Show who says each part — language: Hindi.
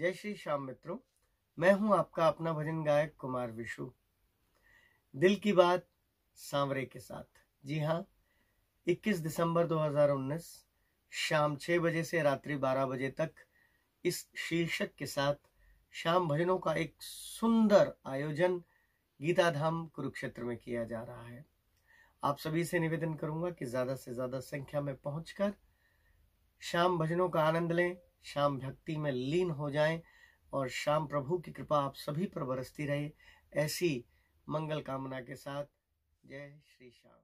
Speaker 1: जय श्री श्याम मित्रों मैं हूं आपका अपना भजन गायक कुमार विशु दिल की बात सांवरे के साथ जी हाँ 21 दिसंबर 2019 शाम 6 बजे से रात्रि 12 बजे तक इस शीर्षक के साथ शाम भजनों का एक सुंदर आयोजन गीताधाम कुरुक्षेत्र में किया जा रहा है आप सभी से निवेदन करूंगा कि ज़्यादा से ज़्यादा संख्या में पहुंचकर शाम भजनों का आनंद लें श्याम भक्ति में लीन हो जाएं और श्याम प्रभु की कृपा आप सभी पर बरसती रहे ऐसी मंगल कामना के साथ
Speaker 2: जय श्री श्याम